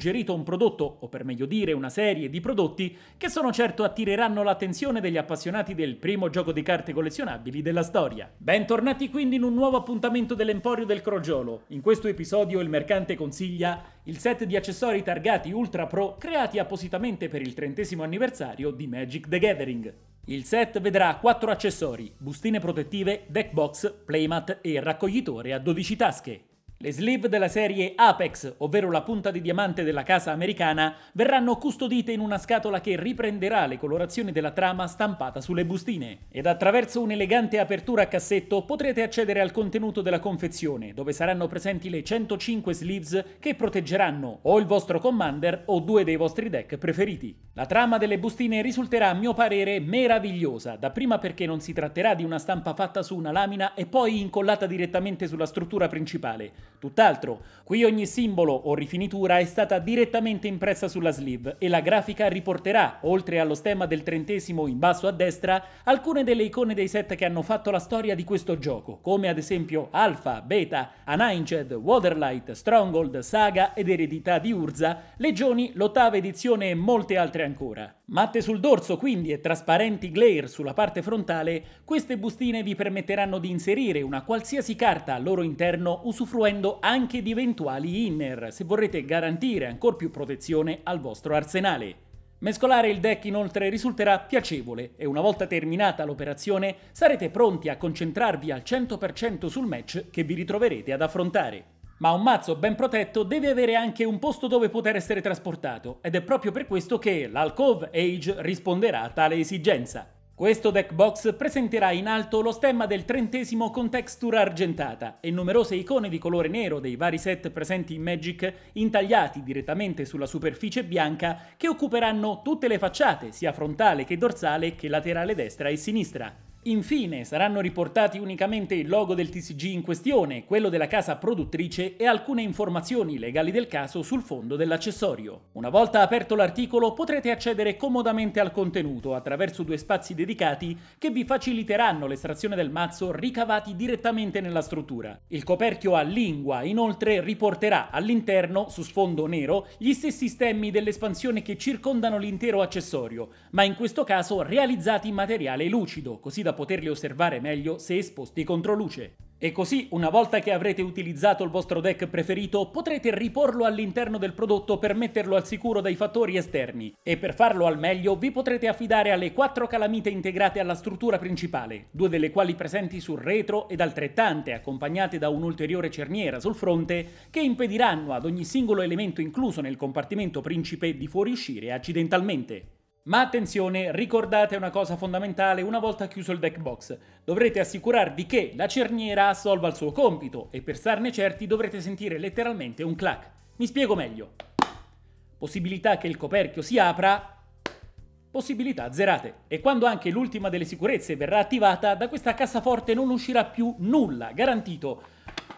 suggerito un prodotto, o per meglio dire una serie di prodotti, che sono certo attireranno l'attenzione degli appassionati del primo gioco di carte collezionabili della storia. Bentornati quindi in un nuovo appuntamento dell'Emporio del Crogiolo. In questo episodio il mercante consiglia il set di accessori targati Ultra Pro creati appositamente per il trentesimo anniversario di Magic the Gathering. Il set vedrà 4 accessori, bustine protettive, deck box, playmat e raccoglitore a 12 tasche. Le sleeve della serie Apex, ovvero la punta di diamante della casa americana, verranno custodite in una scatola che riprenderà le colorazioni della trama stampata sulle bustine. Ed attraverso un'elegante apertura a cassetto potrete accedere al contenuto della confezione, dove saranno presenti le 105 sleeves che proteggeranno o il vostro commander o due dei vostri deck preferiti. La trama delle bustine risulterà a mio parere meravigliosa, dapprima perché non si tratterà di una stampa fatta su una lamina e poi incollata direttamente sulla struttura principale, Tutt'altro, qui ogni simbolo o rifinitura è stata direttamente impressa sulla sleeve e la grafica riporterà, oltre allo stemma del trentesimo in basso a destra, alcune delle icone dei set che hanno fatto la storia di questo gioco, come ad esempio Alpha, Beta, Anainched, Waterlight, Stronghold, Saga ed Eredità di Urza, Legioni, l'ottava edizione e molte altre ancora. Matte sul dorso quindi e trasparenti glare sulla parte frontale, queste bustine vi permetteranno di inserire una qualsiasi carta al loro interno usufruendo anche di eventuali inner se vorrete garantire ancor più protezione al vostro arsenale. Mescolare il deck inoltre risulterà piacevole e una volta terminata l'operazione sarete pronti a concentrarvi al 100% sul match che vi ritroverete ad affrontare. Ma un mazzo ben protetto deve avere anche un posto dove poter essere trasportato, ed è proprio per questo che l'Alcove Age risponderà a tale esigenza. Questo deck box presenterà in alto lo stemma del trentesimo con textura argentata e numerose icone di colore nero dei vari set presenti in Magic intagliati direttamente sulla superficie bianca che occuperanno tutte le facciate, sia frontale che dorsale che laterale destra e sinistra. Infine saranno riportati unicamente il logo del TCG in questione, quello della casa produttrice e alcune informazioni legali del caso sul fondo dell'accessorio. Una volta aperto l'articolo potrete accedere comodamente al contenuto attraverso due spazi dedicati che vi faciliteranno l'estrazione del mazzo ricavati direttamente nella struttura. Il coperchio a lingua inoltre riporterà all'interno, su sfondo nero, gli stessi stemmi dell'espansione che circondano l'intero accessorio, ma in questo caso realizzati in materiale lucido, così da da poterli osservare meglio se esposti contro luce. E così, una volta che avrete utilizzato il vostro deck preferito, potrete riporlo all'interno del prodotto per metterlo al sicuro dai fattori esterni. E per farlo al meglio, vi potrete affidare alle quattro calamite integrate alla struttura principale, due delle quali presenti sul retro ed altrettante accompagnate da un'ulteriore cerniera sul fronte, che impediranno ad ogni singolo elemento incluso nel compartimento principe di fuoriuscire accidentalmente. Ma attenzione, ricordate una cosa fondamentale una volta chiuso il deck box. Dovrete assicurarvi che la cerniera assolva il suo compito e per starne certi dovrete sentire letteralmente un clac. Mi spiego meglio. Possibilità che il coperchio si apra, possibilità zerate. E quando anche l'ultima delle sicurezze verrà attivata, da questa cassaforte non uscirà più nulla, garantito.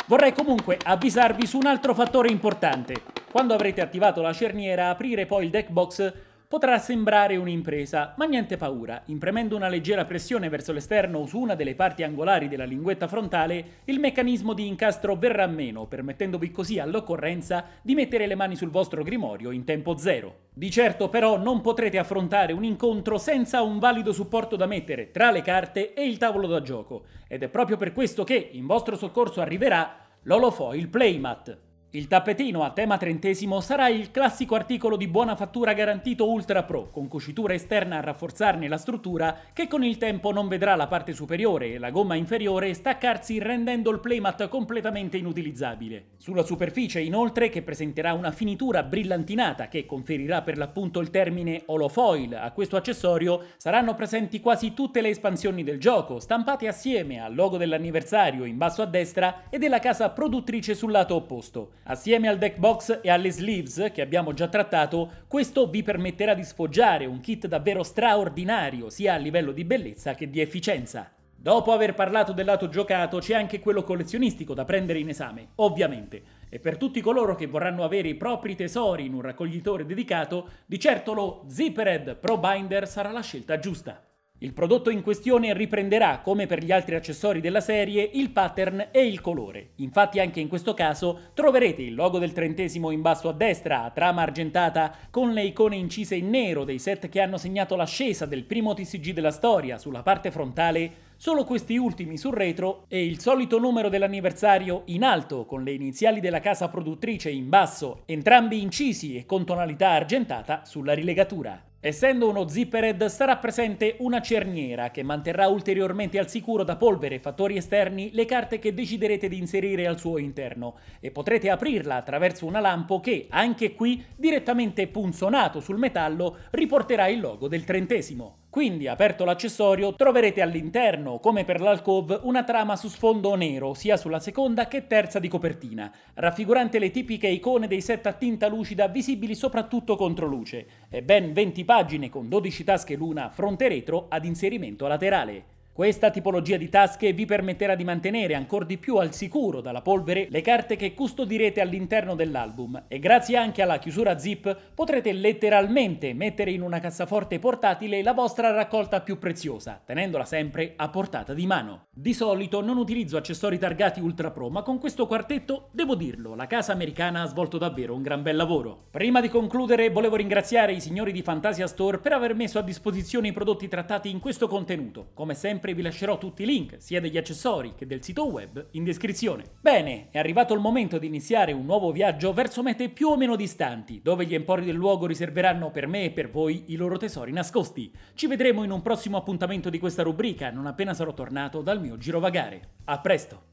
Vorrei comunque avvisarvi su un altro fattore importante. Quando avrete attivato la cerniera, aprire poi il deck box Potrà sembrare un'impresa, ma niente paura, Impremendo una leggera pressione verso l'esterno su una delle parti angolari della linguetta frontale, il meccanismo di incastro verrà meno, permettendovi così all'occorrenza di mettere le mani sul vostro grimorio in tempo zero. Di certo però non potrete affrontare un incontro senza un valido supporto da mettere tra le carte e il tavolo da gioco, ed è proprio per questo che in vostro soccorso arriverà l'Holofoil Playmat. Il tappetino a tema trentesimo sarà il classico articolo di buona fattura garantito Ultra Pro, con cucitura esterna a rafforzarne la struttura, che con il tempo non vedrà la parte superiore e la gomma inferiore staccarsi rendendo il playmat completamente inutilizzabile. Sulla superficie inoltre, che presenterà una finitura brillantinata che conferirà per l'appunto il termine holofoil a questo accessorio, saranno presenti quasi tutte le espansioni del gioco, stampate assieme al logo dell'anniversario in basso a destra e della casa produttrice sul lato opposto. Assieme al deck box e alle sleeves, che abbiamo già trattato, questo vi permetterà di sfoggiare un kit davvero straordinario sia a livello di bellezza che di efficienza. Dopo aver parlato del lato giocato c'è anche quello collezionistico da prendere in esame, ovviamente, e per tutti coloro che vorranno avere i propri tesori in un raccoglitore dedicato, di certo lo Zipperhead Pro Binder sarà la scelta giusta. Il prodotto in questione riprenderà, come per gli altri accessori della serie, il pattern e il colore. Infatti anche in questo caso troverete il logo del trentesimo in basso a destra, a trama argentata, con le icone incise in nero dei set che hanno segnato l'ascesa del primo TCG della storia sulla parte frontale, solo questi ultimi sul retro e il solito numero dell'anniversario in alto, con le iniziali della casa produttrice in basso, entrambi incisi e con tonalità argentata sulla rilegatura. Essendo uno zippered sarà presente una cerniera che manterrà ulteriormente al sicuro da polvere e fattori esterni le carte che deciderete di inserire al suo interno e potrete aprirla attraverso una lampo che, anche qui, direttamente punzonato sul metallo, riporterà il logo del trentesimo. Quindi, aperto l'accessorio, troverete all'interno, come per l'alcove, una trama su sfondo nero, sia sulla seconda che terza di copertina, raffigurante le tipiche icone dei set a tinta lucida visibili soprattutto contro luce, e ben 20 pagine con 12 tasche l'una fronte retro ad inserimento laterale. Questa tipologia di tasche vi permetterà di mantenere ancora di più al sicuro dalla polvere le carte che custodirete all'interno dell'album e grazie anche alla chiusura zip potrete letteralmente mettere in una cassaforte portatile la vostra raccolta più preziosa, tenendola sempre a portata di mano. Di solito non utilizzo accessori targati Ultra Pro, ma con questo quartetto devo dirlo, la casa americana ha svolto davvero un gran bel lavoro. Prima di concludere volevo ringraziare i signori di Fantasia Store per aver messo a disposizione i prodotti trattati in questo contenuto. Come sempre sempre vi lascerò tutti i link, sia degli accessori che del sito web, in descrizione. Bene, è arrivato il momento di iniziare un nuovo viaggio verso mete più o meno distanti, dove gli empori del luogo riserveranno per me e per voi i loro tesori nascosti. Ci vedremo in un prossimo appuntamento di questa rubrica, non appena sarò tornato dal mio girovagare. A presto!